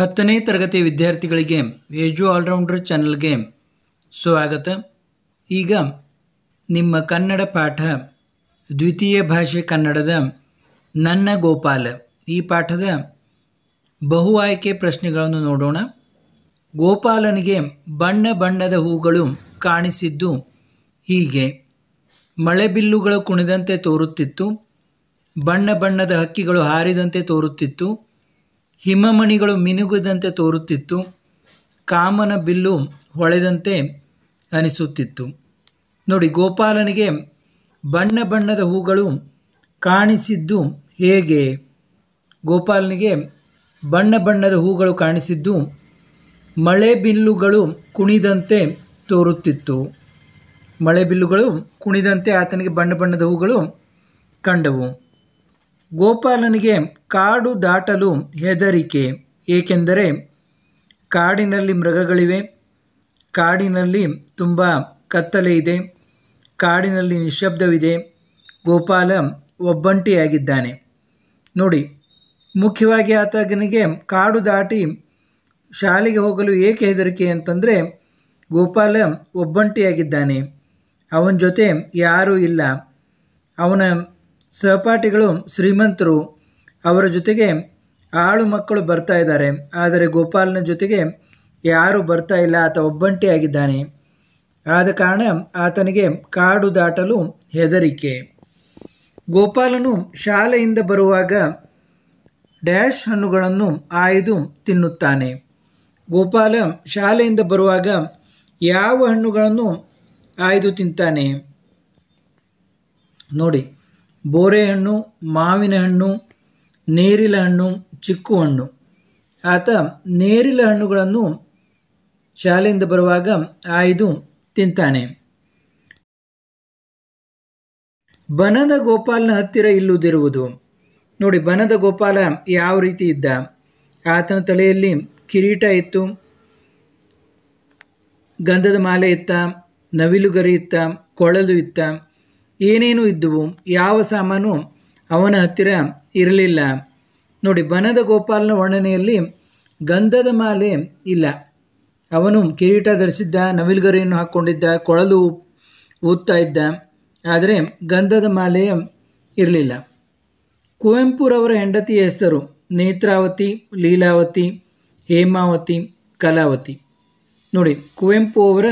ಹತ್ತನೇ ತರಗತಿ ವಿದ್ಯಾರ್ಥಿಗಳಿಗೆ ಏಜು ಆಲ್ರೌಂಡರ್ ಚಾನಲ್ಗೆ ಸ್ವಾಗತ ಈಗ ನಿಮ್ಮ ಕನ್ನಡ ಪಾಠ ದ್ವಿತೀಯ ಭಾಷೆ ಕನ್ನಡದ ನನ್ನ ಗೋಪಾಲ ಈ ಪಾಠದ ಬಹು ಆಯ್ಕೆ ಪ್ರಶ್ನೆಗಳನ್ನು ನೋಡೋಣ ಗೋಪಾಲನಿಗೆ ಬಣ್ಣ ಬಣ್ಣದ ಹೂಗಳು ಕಾಣಿಸಿದ್ದು ಹೀಗೆ ಮಳೆಬಿಲ್ಲುಗಳು ಕುಣಿದಂತೆ ತೋರುತ್ತಿತ್ತು ಬಣ್ಣ ಬಣ್ಣದ ಹಕ್ಕಿಗಳು ಹಾರಿದಂತೆ ತೋರುತ್ತಿತ್ತು ಹಿಮಮಣಿಗಳು ಮಿನುಗದಂತೆ ತೋರುತ್ತಿತ್ತು ಕಾಮನ ಬಿಲ್ಲು ಹೊಳೆದಂತೆ ಅನಿಸುತ್ತಿತ್ತು ನೋಡಿ ಗೋಪಾಲನಿಗೆ ಬಣ್ಣ ಬಣ್ಣದ ಹೂಗಳು ಕಾಣಿಸಿದ್ದು ಹೇಗೆ ಗೋಪಾಲನಿಗೆ ಬಣ್ಣ ಬಣ್ಣದ ಹೂಗಳು ಕಾಣಿಸಿದ್ದು ಮಳೆ ಬಿಲ್ಲುಗಳು ಕುಣಿದಂತೆ ತೋರುತ್ತಿತ್ತು ಮಳೆ ಬಿಲ್ಲುಗಳು ಕುಣಿದಂತೆ ಆತನಿಗೆ ಬಣ್ಣ ಬಣ್ಣದ ಹೂಗಳು ಕಂಡವು ಗೋಪಾಲನಿಗೆ ಕಾಡು ದಾಟಲು ಹೆದರಿಕೆ ಏಕೆಂದರೆ ಕಾಡಿನಲ್ಲಿ ಮೃಗಗಳಿವೆ ಕಾಡಿನಲ್ಲಿ ತುಂಬ ಕತ್ತಲೆ ಇದೆ ಕಾಡಿನಲ್ಲಿ ನಿಶಬ್ದವಿದೆ ಗೋಪಾಲ ಒಬ್ಬಂಟಿಯಾಗಿದ್ದಾನೆ ನೋಡಿ ಮುಖ್ಯವಾಗಿ ಆತನಿಗೆ ಕಾಡು ದಾಟಿ ಶಾಲೆಗೆ ಹೋಗಲು ಏಕೆ ಹೆದರಿಕೆ ಅಂತಂದರೆ ಗೋಪಾಲ ಒಬ್ಬಂಟಿಯಾಗಿದ್ದಾನೆ ಅವನ ಜೊತೆ ಯಾರೂ ಇಲ್ಲ ಅವನ ಸಹಪಾಠಿಗಳು ಶ್ರೀಮಂತರು ಅವರ ಜೊತೆಗೆ ಆಳು ಮಕ್ಕಳು ಬರ್ತಾ ಇದ್ದಾರೆ ಆದರೆ ಗೋಪಾಲನ ಜೊತೆಗೆ ಯಾರೂ ಬರ್ತಾ ಇಲ್ಲ ಆತ ಒಬ್ಬಂಟಿಯಾಗಿದ್ದಾನೆ ಆದ ಕಾರಣ ಆತನಿಗೆ ಕಾಡು ದಾಟಲು ಹೆದರಿಕೆ ಗೋಪಾಲನು ಶಾಲೆಯಿಂದ ಬರುವಾಗ ಡ್ಯಾಶ್ ಹಣ್ಣುಗಳನ್ನು ಆಯ್ದು ತಿನ್ನುತ್ತಾನೆ ಗೋಪಾಲ ಶಾಲೆಯಿಂದ ಬರುವಾಗ ಯಾವ ಹಣ್ಣುಗಳನ್ನು ಆಯ್ದು ತಿಂತಾನೆ ನೋಡಿ ಬೋರೆ ಹಣ್ಣು ಮಾವಿನ ಹಣ್ಣು ನೇರಿಲ ಹಣ್ಣು ಚಿಕ್ಕು ಹಣ್ಣು ಆತ ನೇರಿಲ ಹಣ್ಣುಗಳನ್ನು ಶಾಲೆಯಿಂದ ಬರುವಾಗ ಆಯ್ದು ತಿಂತಾನೆ ಬನದ ಗೋಪಾಲನ ಹತ್ತಿರ ಇಲ್ಲುದಿರುವುದು ನೋಡಿ ಬನದ ಗೋಪಾಲ ಯಾವ ರೀತಿ ಇದ್ದ ಆತನ ತಲೆಯಲ್ಲಿ ಕಿರೀಟ ಇತ್ತು ಗಂಧದ ಮಾಲೆ ಇತ್ತ ನವಿಲುಗರಿ ಇತ್ತ ಕೊಳಲು ಇತ್ತ ಏನೇನು ಇದ್ದುವು ಯಾವ ಸಾಮಾನು ಅವನ ಹತ್ತಿರ ಇರಲಿಲ್ಲ ನೋಡಿ ಬನದ ಗೋಪಾಲನ ವರ್ಣನೆಯಲ್ಲಿ ಗಂಧದ ಮಾಲೆ ಇಲ್ಲ ಅವನು ಕಿರೀಟ ಧರಿಸಿದ್ದ ನವಿಲ್ಗರಿಯನ್ನು ಹಾಕ್ಕೊಂಡಿದ್ದ ಕೊಳಲು ಊದ್ತಾ ಇದ್ದ ಆದರೆ ಗಂಧದ ಮಾಲೆಯ ಇರಲಿಲ್ಲ ಕುವೆಂಪುರವರ ಹೆಂಡತಿಯ ಹೆಸರು ನೇತ್ರಾವತಿ ಲೀಲಾವತಿ ಹೇಮಾವತಿ ಕಲಾವತಿ ನೋಡಿ ಕುವೆಂಪು ಅವರ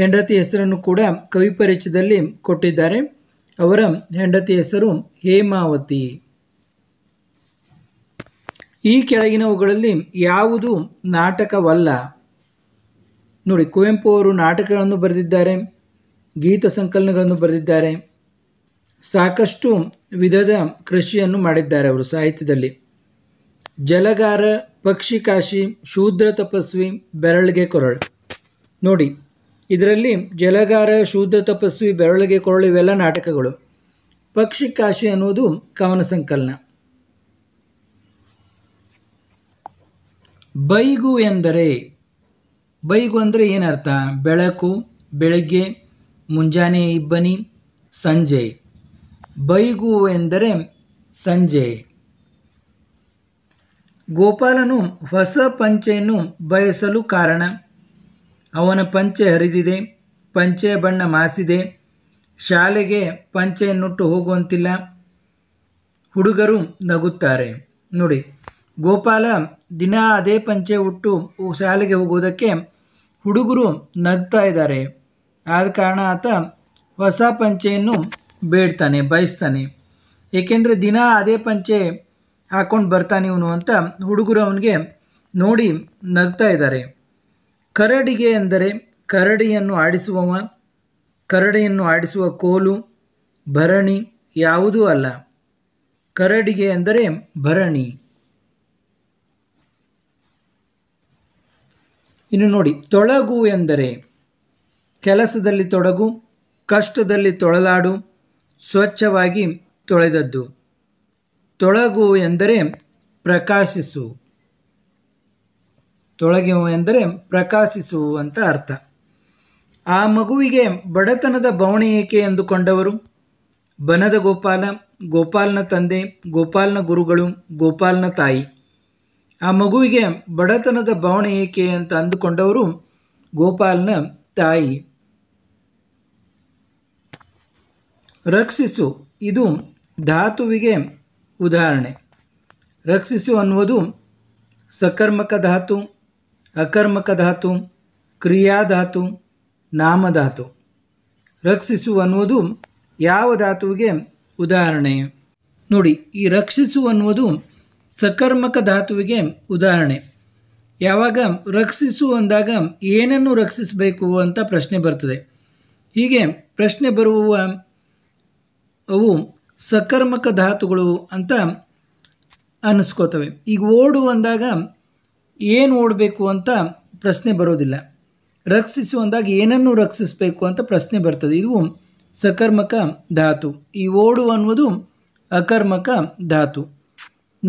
ಹೆಂಡತಿ ಹೆಸರನ್ನು ಕೂಡ ಕವಿಪರಿಚಯದಲ್ಲಿ ಕೊಟ್ಟಿದ್ದಾರೆ ಅವರ ಹೆಂಡತಿ ಹೆಸರು ಹೇಮಾವತಿ ಈ ಕೆಳಗಿನವುಗಳಲ್ಲಿ ಯಾವುದು ನಾಟಕವಲ್ಲ ನೋಡಿ ಕುವೆಂಪು ಅವರು ನಾಟಕಗಳನ್ನು ಬರೆದಿದ್ದಾರೆ ಗೀತ ಸಂಕಲನಗಳನ್ನು ಬರೆದಿದ್ದಾರೆ ಸಾಕಷ್ಟು ವಿಧದ ಕೃಷಿಯನ್ನು ಮಾಡಿದ್ದಾರೆ ಅವರು ಸಾಹಿತ್ಯದಲ್ಲಿ ಜಲಗಾರ ಪಕ್ಷಿಕಾಶಿ ಶೂದ್ರ ತಪಸ್ವಿ ಬೆರಳಿಗೆ ಕೊರಳು ನೋಡಿ ಇದರಲ್ಲಿ ಜಲಗಾರ ಶುದ್ಧ ತಪಸ್ವಿ ಬೆರಳಿಗೆ ಕೊರಳು ಇವೆಲ್ಲ ನಾಟಕಗಳು ಕಾಶಿ ಅನ್ನೋದು ಕವನ ಸಂಕಲನ ಬೈಗು ಎಂದರೆ ಬೈಗು ಅಂದರೆ ಏನರ್ಥ ಬೆಳಕು ಬೆಳಗ್ಗೆ ಮುಂಜಾನೆ ಇಬ್ಬನಿ ಸಂಜೆ ಬೈಗು ಎಂದರೆ ಸಂಜೆ ಗೋಪಾಲನು ಹೊಸ ಪಂಚೆಯನ್ನು ಬಯಸಲು ಕಾರಣ ಅವನ ಪಂಚೆ ಹರಿದಿದೆ ಪಂಚೆ ಬಣ್ಣ ಮಾಸಿದೆ ಶಾಲೆಗೆ ಪಂಚೆಯನ್ನುಟ್ಟು ಹೋಗುವಂತಿಲ್ಲ ಹುಡುಗರು ನಗುತ್ತಾರೆ ನೋಡಿ ಗೋಪಾಲ ದಿನ ಅದೇ ಪಂಚೆ ಉಟ್ಟು ಶಾಲೆಗೆ ಹೋಗೋದಕ್ಕೆ ಹುಡುಗರು ನಗ್ತಾ ಇದ್ದಾರೆ ಆದ ಕಾರಣ ಆತ ಹೊಸ ಪಂಚೆಯನ್ನು ಬೇಡ್ತಾನೆ ಬಯಸ್ತಾನೆ ಏಕೆಂದರೆ ದಿನ ಅದೇ ಪಂಚೆ ಹಾಕ್ಕೊಂಡು ಬರ್ತಾನೆ ಇವನು ಅಂತ ಹುಡುಗರು ಅವನಿಗೆ ನೋಡಿ ನಗ್ತಾ ಇದ್ದಾರೆ ಕರಡಿಗೆ ಎಂದರೆ ಕರಡಿಯನ್ನು ಆಡಿಸುವವ ಕರಡಿಯನ್ನು ಆಡಿಸುವ ಕೋಲು ಭರಣಿ ಯಾವುದೂ ಅಲ್ಲ ಕರಡಿಗೆ ಎಂದರೆ ಭರಣಿ ಇನ್ನು ನೋಡಿ ತೊಳಗು ಎಂದರೆ ಕೆಲಸದಲ್ಲಿ ತೊಡಗು ಕಷ್ಟದಲ್ಲಿ ತೊಳಲಾಡು ಸ್ವಚ್ಛವಾಗಿ ತೊಳೆದದ್ದು ತೊಳಗು ಎಂದರೆ ಪ್ರಕಾಶಿಸು ತೊಳಗೆವು ಎಂದರೆ ಪ್ರಕಾಶಿಸು ಅಂತ ಅರ್ಥ ಆ ಮಗುವಿಗೆ ಬಡತನದ ಬವಣೆ ಏಕೆ ಎಂದುಕೊಂಡವರು ಬನದ ಗೋಪಾಲ ಗೋಪಾಲ್ನ ತಂದೆ ಗೋಪಾಲ್ನ ಗುರುಗಳು ಗೋಪಾಲ್ನ ತಾಯಿ ಆ ಮಗುವಿಗೆ ಬಡತನದ ಬವಣೆ ಏಕೆ ಅಂತ ಅಂದುಕೊಂಡವರು ಗೋಪಾಲ್ನ ತಾಯಿ ರಕ್ಷಿಸು ಇದು ಧಾತುವಿಗೆ ಉದಾಹರಣೆ ರಕ್ಷಿಸು ಅನ್ನುವುದು ಸಕರ್ಮಕ ಧಾತು ಅಕರ್ಮಕ ಧಾತು ಕ್ರಿಯಾಧಾತು ನಾಮಧಾತು ರಕ್ಷಿಸು ಅನ್ನುವುದು ಯಾವ ಧಾತುವಿಗೆ ಉದಾಹರಣೆ ನೋಡಿ ಈ ರಕ್ಷಿಸು ಅನ್ನುವುದು ಸಕರ್ಮಕ ಧಾತುವಿಗೆ ಉದಾಹರಣೆ ಯಾವಾಗ ರಕ್ಷಿಸು ಅಂದಾಗ ಏನನ್ನು ರಕ್ಷಿಸಬೇಕು ಅಂತ ಪ್ರಶ್ನೆ ಬರ್ತದೆ ಹೀಗೆ ಪ್ರಶ್ನೆ ಬರುವ ಅವು ಸಕರ್ಮಕ ಧಾತುಗಳು ಅಂತ ಅನ್ನಿಸ್ಕೋತವೆ ಈಗ ಓಡು ಅಂದಾಗ ಏನು ಓಡಬೇಕು ಅಂತ ಪ್ರಶ್ನೆ ಬರೋದಿಲ್ಲ ರಕ್ಷಿಸು ಅಂದಾಗ ಏನನ್ನು ರಕ್ಷಿಸಬೇಕು ಅಂತ ಪ್ರಶ್ನೆ ಬರ್ತದೆ ಇದು ಸಕರ್ಮಕ ಧಾತು ಈ ಓಡು ಅನ್ನುವುದು ಅಕರ್ಮಕ ಧಾತು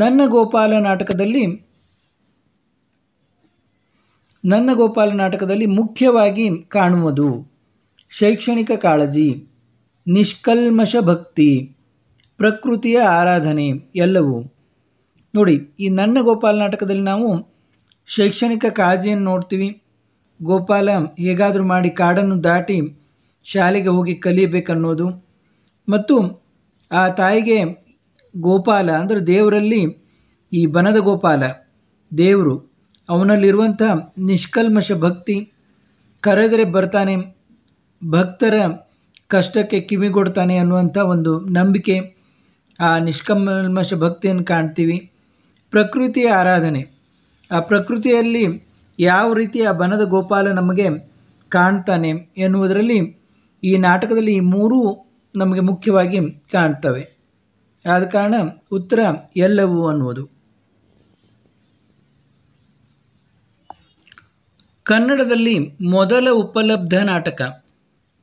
ನನ್ನ ಗೋಪಾಲ ನಾಟಕದಲ್ಲಿ ನನ್ನ ಗೋಪಾಲ ನಾಟಕದಲ್ಲಿ ಮುಖ್ಯವಾಗಿ ಕಾಣುವುದು ಶೈಕ್ಷಣಿಕ ಕಾಳಜಿ ನಿಷ್ಕಲ್ಮಶ ಭಕ್ತಿ ಪ್ರಕೃತಿಯ ಆರಾಧನೆ ಎಲ್ಲವೂ ನೋಡಿ ಈ ನನ್ನ ಗೋಪಾಲ ನಾಟಕದಲ್ಲಿ ನಾವು ಶೈಕ್ಷಣಿಕ ಕಾಳಜಿಯನ್ನು ನೋಡ್ತೀವಿ ಗೋಪಾಲ ಹೇಗಾದರೂ ಮಾಡಿ ಕಾಡನ್ನು ದಾಟಿ ಶಾಲೆಗೆ ಹೋಗಿ ಕಲಿಯಬೇಕನ್ನೋದು ಮತ್ತು ಆ ತಾಯಿಗೆ ಗೋಪಾಲ ಅಂದರೆ ದೇವರಲ್ಲಿ ಈ ಬನದ ಗೋಪಾಲ ದೇವರು ಅವನಲ್ಲಿರುವಂಥ ನಿಷ್ಕಲ್ಮಶ ಭಕ್ತಿ ಕರೆದರೆ ಬರ್ತಾನೆ ಭಕ್ತರ ಕಷ್ಟಕ್ಕೆ ಕಿವಿಗೊಡ್ತಾನೆ ಅನ್ನುವಂಥ ಒಂದು ನಂಬಿಕೆ ಆ ನಿಷ್ಕಲ್ಮಶ ಭಕ್ತಿಯನ್ನು ಕಾಣ್ತೀವಿ ಪ್ರಕೃತಿಯ ಆರಾಧನೆ ಆ ಪ್ರಕೃತಿಯಲ್ಲಿ ಯಾವ ರೀತಿಯ ಬನದ ಗೋಪಾಲ ನಮಗೆ ಕಾಣ್ತಾನೆ ಎನ್ನುವುದರಲ್ಲಿ ಈ ನಾಟಕದಲ್ಲಿ ಈ ಮೂರೂ ನಮಗೆ ಮುಖ್ಯವಾಗಿ ಕಾಣ್ತವೆ ಆದ ಕಾರಣ ಉತ್ತರ ಎಲ್ಲವೂ ಅನ್ನುವುದು ಕನ್ನಡದಲ್ಲಿ ಮೊದಲ ಉಪಲಬ್ಧ ನಾಟಕ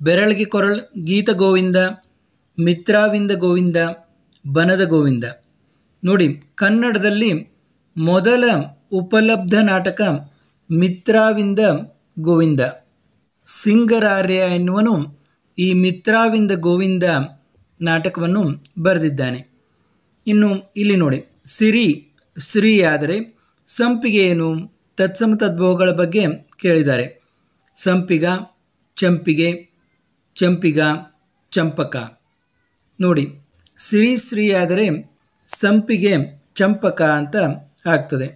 ಬೆರಳಿಗೆ ಕೊರಳ್ ಗೀತ ಗೋವಿಂದ ಮಿತ್ರಾವಿಂದ ಗೋವಿಂದ ಬನದ ಗೋವಿಂದ ನೋಡಿ ಕನ್ನಡದಲ್ಲಿ ಮೊದಲ ಉಪಲಬ್ಧ ನಾಟಕ ಮಿತ್ರಾವಿಂದ ಗೋವಿಂದ ಸಿಂಗರಾರ್ಯ ಎನ್ನುವನು ಈ ಮಿತ್ರಾವಿಂದ ಗೋವಿಂದ ನಾಟಕವನ್ನು ಬರೆದಿದ್ದಾನೆ ಇನ್ನು ಇಲ್ಲಿ ನೋಡಿ ಸಿರಿ ಸ್ತ್ರೀ ಆದರೆ ಸಂಪಿಗೆ ಏನು ತತ್ಸಮ ತದ್ಭವಗಳ ಬಗ್ಗೆ ಕೇಳಿದ್ದಾರೆ ಸಂಪಿಗ ಚಂಪಿಗೆ ಚಂಪಿಗ ಚಂಪಕ ನೋಡಿ ಸಿರಿ ಸ್ತ್ರೀ ಆದರೆ ಸಂಪಿಗೆ ಚಂಪಕ ಅಂತ ಆಗ್ತದೆ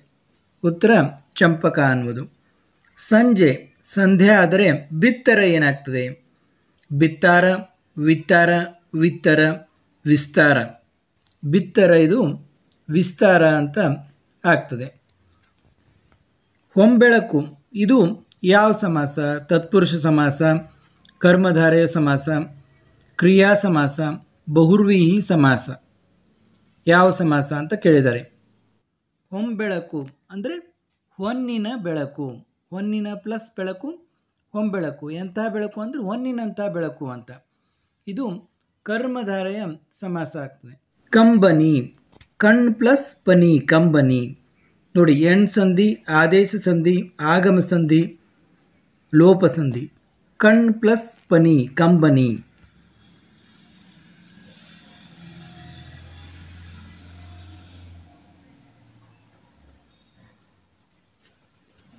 ಉತ್ತರ ಚಂಪಕ ಅನ್ನುವುದು ಸಂಜೆ ಸಂಧ್ಯೆ ಆದರೆ ಬಿತ್ತರ ಏನಾಗ್ತದೆ ಬಿತ್ತಾರ ವಿತ್ತಾರ ವಿತ್ತರ ವಿಸ್ತಾರ ಬಿತ್ತರ ಇದು ವಿಸ್ತಾರ ಅಂತ ಆಗ್ತದೆ ಹೊಂಬೆಳಕು ಇದು ಯಾವ ಸಮಾಸ ತತ್ಪುರುಷ ಸಮಾಸ ಕರ್ಮಧಾರೆಯ ಸಮಾಸ ಕ್ರಿಯಾ ಸಮಾಸ ಬಹುರ್ವೀಹಿ ಸಮಾಸ ಯಾವ ಸಮಾಸ ಅಂತ ಕೇಳಿದ್ದಾರೆ ಹೊಂಬೆಳಕು ಅಂದರೆ ಹೊನ್ನಿನ ಬೆಳಕು ಹೊನ್ನಿನ ಪ್ಲಸ್ ಬೆಳಕು ಹೊಂಬೆಳಕು ಎಂಥ ಬೆಳಕು ಅಂದರೆ ಹೊನ್ನಿನಂಥ ಬೆಳಕು ಅಂತ ಇದು ಕರ್ಮಧಾರೆಯ ಸಮಾಸ ಆಗ್ತದೆ ಕಂಬನಿ ಕಣ್ ಪ್ಲಸ್ ಪನಿ ಕಂಬನಿ ನೋಡಿ ಎಣ್ ಸಂಧಿ ಆದೇಶ ಸಂಧಿ ಆಗಮ ಸಂಧಿ ಲೋಪ ಸಂಧಿ ಕಣ್ ಪ್ಲಸ್ ಪನಿ ಕಂಬನಿ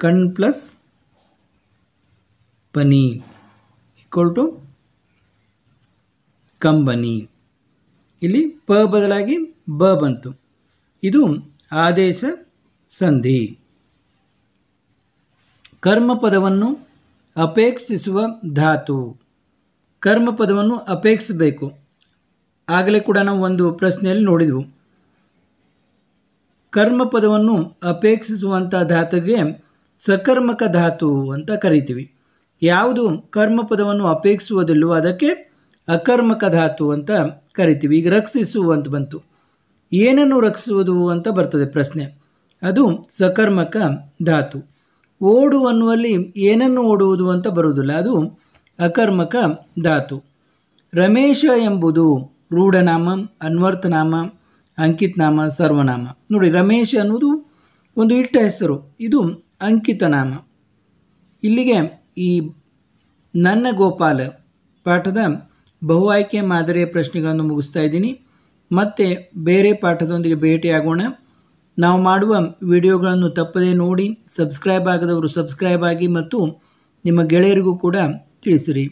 ಕಣ್ ಪ್ಲಸ್ ಪನಿ ಈಕ್ವಲ್ ಟು ಕಂಬನಿ ಇಲ್ಲಿ ಪ ಬದಲಾಗಿ ಬ ಬಂತು ಇದು ಆದೇಶ ಸಂಧಿ ಕರ್ಮಪದವನ್ನು ಅಪೇಕ್ಷಿಸುವ ಧಾತು ಪದವನ್ನು ಅಪೇಕ್ಷಿಸಬೇಕು ಆಗಲೇ ಕೂಡ ನಾವು ಒಂದು ಪ್ರಶ್ನೆಯಲ್ಲಿ ನೋಡಿದೆವು ಕರ್ಮಪದವನ್ನು ಅಪೇಕ್ಷಿಸುವಂಥ ಧಾತುಗೆ ಸಕರ್ಮಕ ಧಾತು ಅಂತ ಕರಿತೀವಿ ಯಾವುದು ಕರ್ಮಪದವನ್ನು ಅಪೇಕ್ಷಿಸುವುದಿಲ್ಲವೋ ಅದಕ್ಕೆ ಅಕರ್ಮಕ ಧಾತು ಅಂತ ಕರಿತೀವಿ ಈಗ ರಕ್ಷಿಸು ಅಂತ ಬಂತು ಏನನ್ನು ರಕ್ಷಿಸುವುದು ಅಂತ ಬರ್ತದೆ ಪ್ರಶ್ನೆ ಅದು ಸಕರ್ಮಕ ಧಾತು ಓಡು ಅನ್ನುವಲ್ಲಿ ಏನನ್ನು ಓಡುವುದು ಅಂತ ಬರುವುದಿಲ್ಲ ಅದು ಅಕರ್ಮಕ ಧಾತು ರಮೇಶ ಎಂಬುದು ರೂಢನಾಮ ಅನ್ವರ್ಥನಾಮ ಅಂಕಿತನಾಮ ಸರ್ವನಾಮ ನೋಡಿ ರಮೇಶ ಅನ್ನುವುದು ಒಂದು ಇಟ್ಟ ಹೆಸರು ಇದು ಅಂಕಿತನಾಮ ಇಲ್ಲಿಗೆ ಈ ನನ್ನ ಗೋಪಾಲ ಪಾಠದ ಬಹು ಆಯ್ಕೆ ಮಾದರಿಯ ಪ್ರಶ್ನೆಗಳನ್ನು ಮುಗಿಸ್ತಾ ಇದ್ದೀನಿ ಮತ್ತೆ ಬೇರೆ ಪಾಠದೊಂದಿಗೆ ಭೇಟಿಯಾಗೋಣ ನಾವು ಮಾಡುವ ವಿಡಿಯೋಗಳನ್ನು ತಪ್ಪದೇ ನೋಡಿ ಸಬ್ಸ್ಕ್ರೈಬ್ ಆಗದವರು ಸಬ್ಸ್ಕ್ರೈಬ್ ಆಗಿ ಮತ್ತು ನಿಮ್ಮ ಗೆಳೆಯರಿಗೂ ಕೂಡ ತಿಳಿಸಿರಿ